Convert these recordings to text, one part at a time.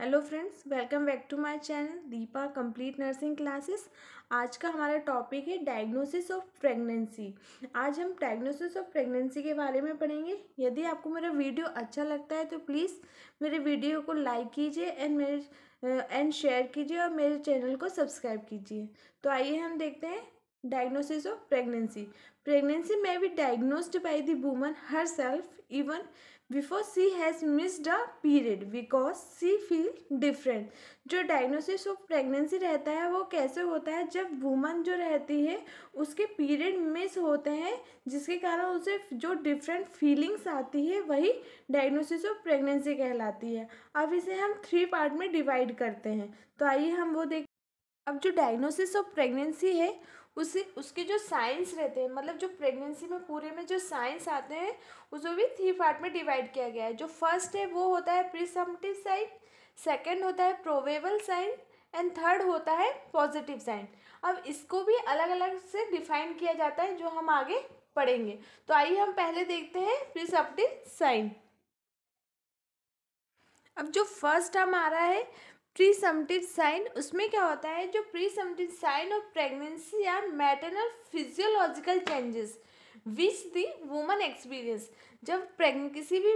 hello friends welcome back to my channel Deepa complete nursing classes आज का हमारा topic है डायग्नोसिस ऑफ प्रेगनेंसी आज हम डायग्नोसिस ऑफ प्रेगनेंसी के बारे में पढ़ेंगे यदि आपको मेरा वीडियो अच्छा लगता है तो प्लीज़ मेरे वीडियो को लाइक कीजिए एंड मेरे एंड शेयर कीजिए और मेरे चैनल को सब्सक्राइब कीजिए तो आइए हम देखते हैं डायग्नोसिस ऑफ प्रेगनेंसी प्रेगनेंसी में भी diagnosed by the woman herself even before she has miss a period because she feel different जो डायग्नोसिस ऑफ प्रेगनेंसी रहता है वो कैसे होता है जब वुमन जो रहती है उसके पीरियड मिस होते हैं जिसके कारण उसे जो डिफरेंट फीलिंग्स आती है वही डायग्नोसिस ऑफ प्रेगनेंसी कहलाती है अब इसे हम थ्री पार्ट में डिवाइड करते हैं तो आइए हम वो देख अब जो डायग्नोसिस ऑफ प्रेगनेंसी है उसे उसके जो साइंस रहते हैं मतलब जो प्रेगनेंसी में पूरे में जो साइंस आते हैं उसको भी थ्री पार्ट में डिवाइड किया गया है जो फर्स्ट है वो होता है प्रिसमटिव साइन सेकेंड होता है प्रोवेबल साइन एंड थर्ड होता है पॉजिटिव साइन अब इसको भी अलग अलग से डिफाइन किया जाता है जो हम आगे पढ़ेंगे तो आइए हम पहले देखते हैं प्रिसप्टिव साइन अब जो फर्स्ट हमारा है प्री समटिड साइन उसमें क्या होता है जो presumptive sign of pregnancy are maternal physiological changes which the woman experience जब किसी भी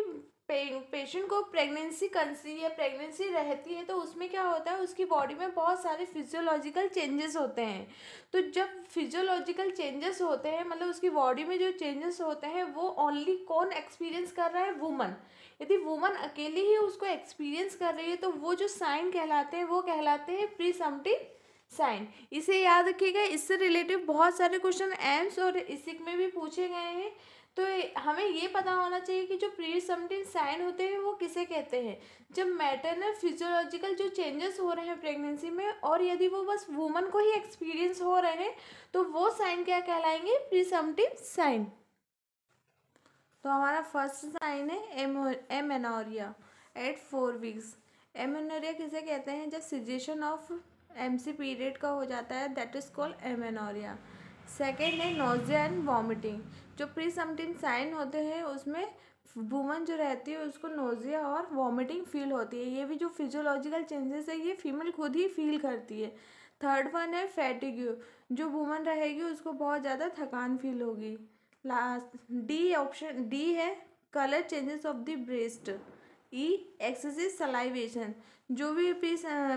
पेशेंट को प्रेगनेंसी कंसीव या प्रेगनेंसी रहती है तो उसमें क्या होता है उसकी बॉडी में बहुत सारे फिजियोलॉजिकल चेंजेस होते हैं तो जब फिजियोलॉजिकल चेंजेस होते हैं मतलब उसकी बॉडी में जो चेंजेस होते हैं वो ओनली कौन एक्सपीरियंस कर रहा है वुमन यदि वुमन अकेली ही उसको एक्सपीरियंस कर रही है तो वो जो साइन कहलाते हैं वो कहलाते हैं प्री समटिंग साइन इसे याद रखिएगा इससे रिलेटिव बहुत सारे क्वेश्चन एम्स और इसिक में भी पूछे गए हैं तो हमें ये पता होना चाहिए कि जो प्री साइन होते हैं वो किसे कहते हैं जब मैटरनल फिजियोलॉजिकल जो चेंजेस हो रहे हैं प्रेगनेंसी में और यदि वो बस वुमन को ही एक्सपीरियंस हो रहे हैं तो वो साइन क्या कहलाएंगे प्री साइन तो हमारा फर्स्ट साइन है amenorrhoea at four weeks amenorrhoea किसे कहते हैं जब cessation of M C period का हो जाता है that is called amenorrhoea second है नोजिया एंड वॉमिटिंग जो प्री समटिन साइन होते हैं उसमें वुमन जो रहती है उसको नोजिया और वॉमिटिंग फील होती है ये भी जो फिजियोलॉजिकल चेंजेस है ये फीमेल खुद ही फील करती है थर्ड वन है फैटिग्यू जो वुमन रहेगी उसको बहुत ज़्यादा थकान फील होगी लास्ट डी ऑप्शन डी है colour changes of the breast E excessive salivation जो भी प्री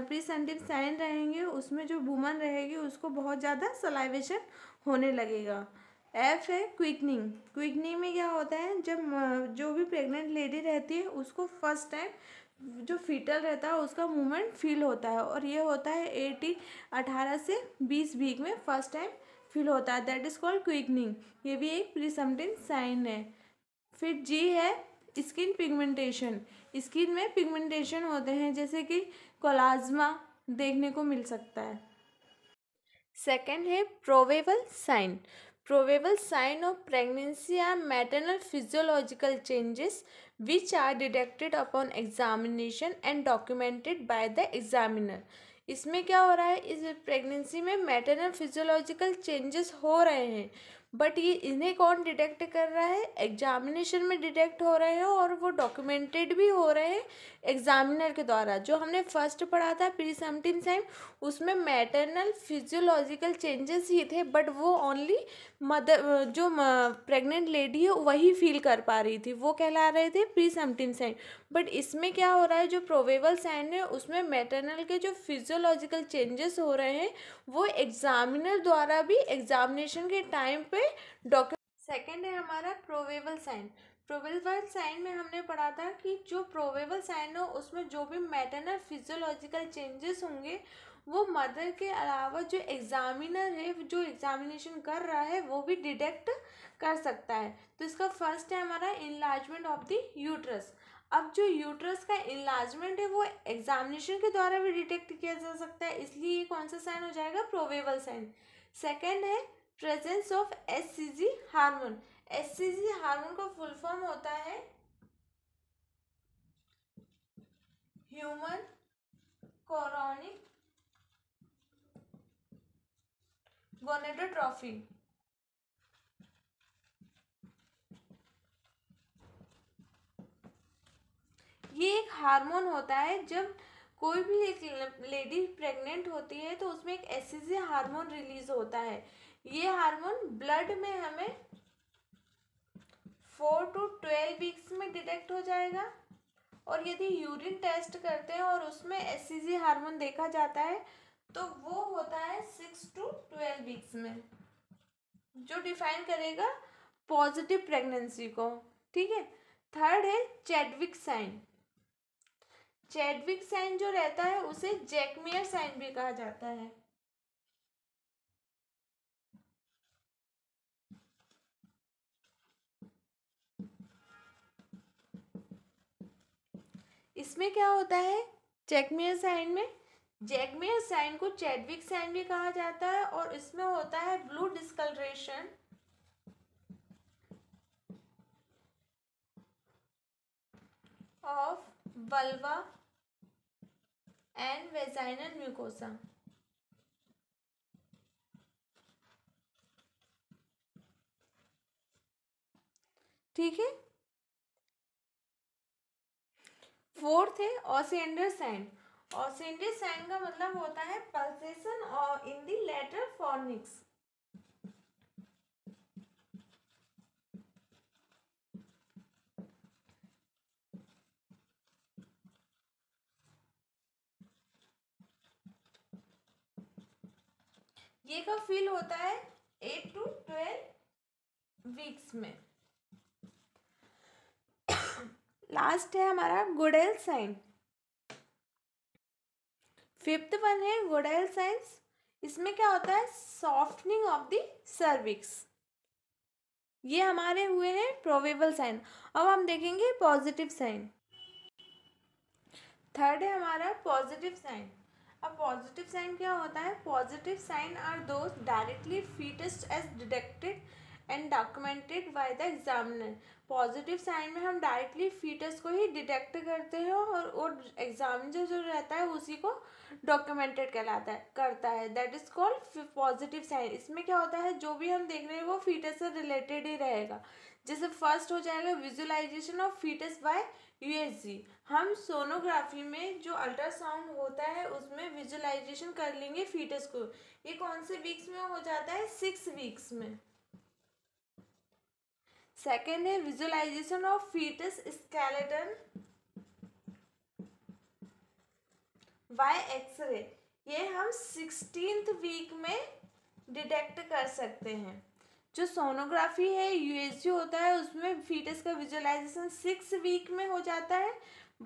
प्रीसेंटिव साइन रहेंगे उसमें जो वुमन रहेगी उसको बहुत ज़्यादा सलाइवेशन होने लगेगा एफ है क्विकनिंग क्विकनिंग में क्या होता है जब जो भी प्रेग्नेंट लेडी रहती है उसको फर्स्ट टाइम जो फीटल रहता है उसका मूवमेंट फील होता है और ये होता है एटी अठारह से बीस वीक में फर्स्ट टाइम फील होता है दैट इज़ कॉल्ड क्विकनिंग ये भी एक प्रिसमटिन साइन है फिर जी है स्किन पिगमेंटेशन स्किन में पिगमेंटेशन होते हैं जैसे कि कोलाज्मा देखने को मिल सकता है सेकेंड है probable sign probable sign of pregnancy are maternal physiological changes which are detected upon examination and documented by the examiner इसमें क्या हो रहा है इस प्रेगनेंसी में मैटरनल फिजियोलॉजिकल चेंजेस हो रहे हैं बट ये इन्हें कौन डिटेक्ट कर रहा है एग्जामिनेशन में डिटेक्ट हो रहे हैं और वो डॉक्यूमेंटेड भी हो रहे हैं एग्जामिनर के द्वारा जो हमने फर्स्ट पढ़ा था प्री समटिन साइम उसमें मैटरनल फिजियोलॉजिकल चेंजेस ही थे बट वो ओनली मदर जो प्रेग्नेंट लेडी है वही फील कर पा रही थी वो कहला रहे थे प्री समटिन साइन बट इसमें क्या हो रहा है जो प्रोवेबल साइन है उसमें मैटरनल के जो फिजियोलॉजिकल चेंजेस हो रहे हैं वो एग्जामिनर द्वारा भी एग्जामिनेशन के टाइम पे में डॉक्टर सेकेंड है हमारा प्रोवेबल साइन प्रोवेबल साइन में हमने पढ़ा था कि जो प्रोवेबल साइन हो उसमें जो भी मैटरनल फिजियोलॉजिकल चेंजेस होंगे वो मदर के अलावा जो एग्जामिनर है जो एग्जामिनेशन कर रहा है वो भी डिटेक्ट कर सकता है तो इसका फर्स्ट है हमारा इनलाजमेंट ऑफ द यूट्रस अब जो यूट्रस का इनलार्जमेंट है वो एग्जामिनेशन के द्वारा भी डिटेक्ट किया जा सकता है इसलिए ये कौन सा साइन हो जाएगा प्रोवेबल साइन सेकेंड है presence of S C G hormone S C G hormone का फुल फॉर्म होता है ह्यूमन कोरोनिक गोनेडोट्रॉफी ये एक हार्मोन होता है जब कोई भी एक लेडी प्रेग्नेंट होती है तो उसमें एक एस हार्मोन रिलीज होता है ये हार्मोन ब्लड में हमें फोर टू ट्वेल्व वीक्स में डिटेक्ट हो जाएगा और यदि यूरिन टेस्ट करते हैं और उसमें एस हार्मोन देखा जाता है तो वो होता है सिक्स टू ट्वेल्व वीक्स में जो डिफाइन करेगा पॉजिटिव प्रेगनेंसी को ठीक है थर्ड है चैडविक साइन चैडविक साइन जो रहता है उसे जैकमियर साइन भी कहा जाता है इसमें क्या होता है चेकमेयर साइन में जैकमेयर साइन को चैडविक साइन भी कहा जाता है और इसमें होता है blue discolouration of vulva and vaginal mucosa ठीक है फोर्थ है ऑसेंडर साइन ऑसेंडर साइन का मतलब होता है पल्सेशन और इन दी लेटर फॉर्निक्स ये कब फील होता है एट टू ट्वेल्व वीक्स में लास्ट है हमारा गुडेल साइन फिफ्थ वन है गुडेल साइंस इसमें क्या होता है सॉफ्टनिंग ऑफ द सर्विक्स ये हमारे हुए हैं प्रोवेबल साइन अब हम देखेंगे पॉजिटिव साइन थर्ड है हमारा पॉजिटिव साइन अब पॉजिटिव साइन क्या होता है पॉजिटिव साइन आर दोस्त directly fetus as detected and documented by the examiner positive sign में हम डायरेक्टली फीटस को ही डिटेक्ट करते हैं और वो एग्जामिनर जो रहता है उसी को डॉक्यूमेंटेड कहलाता है करता है that is called positive sign इसमें क्या होता है जो भी हम देख रहे हैं वो फीटस से रिलेटेड ही रहेगा जैसे फर्स्ट हो जाएगा visualisation of fetus by USG हम सोनोग्राफी में जो अल्ट्रासाउंड होता है उसमें विजुअलाइजेशन कर लेंगे फीटस को ये कौन से वीक्स में हो जाता है सिक्स वीक्स में सेकेंड है visualisation of fetus skeleton by x ray ये हम सिक्सटीन वीक में डिटेक्ट कर सकते हैं जो सोनोग्राफी है यूएसयू होता है उसमें फीटस का विजुअलाइजेशन सिक्स वीक में हो जाता है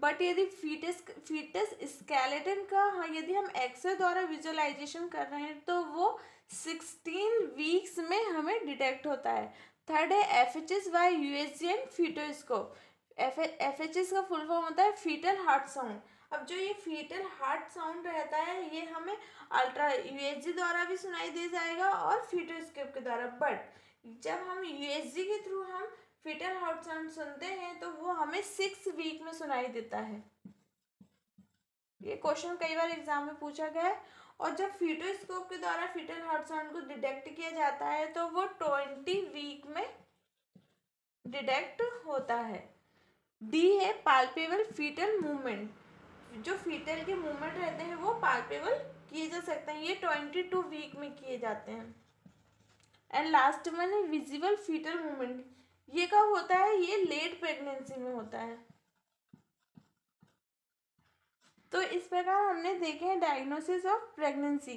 बट यदि फीटस फीटस स्केलेटन का हाँ यदि हम एक्सरे द्वारा विजुअलाइजेशन कर रहे हैं तो वो सिक्सटीन वीक्स में हमें डिटेक्ट होता है थर्ड है F H S by U S G and fetoscope F H S का फुल फॉर्म होता है फीटल हार्ट साउंड अब जो ये फीटल हार्ट साउंड रहता है ये हमें अल्ट्रा यू एस जी द्वारा भी सुनाई दे जाएगा और फीटोस्कोप के द्वारा बट जब हम यू एस जी के थ्रू हम फीटल हार्ट साउंड सुनते हैं तो वो हमें सिक्स वीक में सुनाई देता है ये क्वेश्चन कई बार एग्जाम में पूछा गया है और जब फीटोस्कोप के द्वारा फीटल हार्ट साउंड को डिटेक्ट किया जाता है तो वो ट्वेंटी वीक में डिटेक्ट होता है डी है पाल्पेबल फीटल मूवमेंट जो फीटल के मूवमेंट रहते हैं वो पाल्पेबल किए जा सकते हैं ये ट्वेंटी टू वीक में किए जाते हैं एंड लास्ट वन है विजिबल फीटल मूवमेंट ये कब होता है ये लेट प्रेगनेंसी में होता है तो इस प्रकार हमने देखे हैं डायग्नोसिस ऑफ प्रेगनेंसी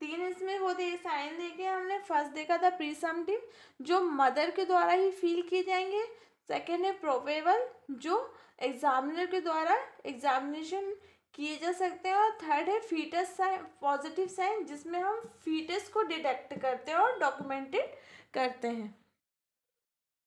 तीन इसमें होते हैं साइन देखे हमने फर्स्ट देखा था प्रीसमटिव जो मदर के द्वारा ही फील किए जाएंगे सेकेंड है प्रोवेबल जो एग्जामिनर के द्वारा एग्जामिनेशन किए जा सकते हैं और थर्ड है फीटस साइन पॉजिटिव साइन जिसमें हम फीटस को डिटेक्ट करते हैं और डॉक्यूमेंटेड करते हैं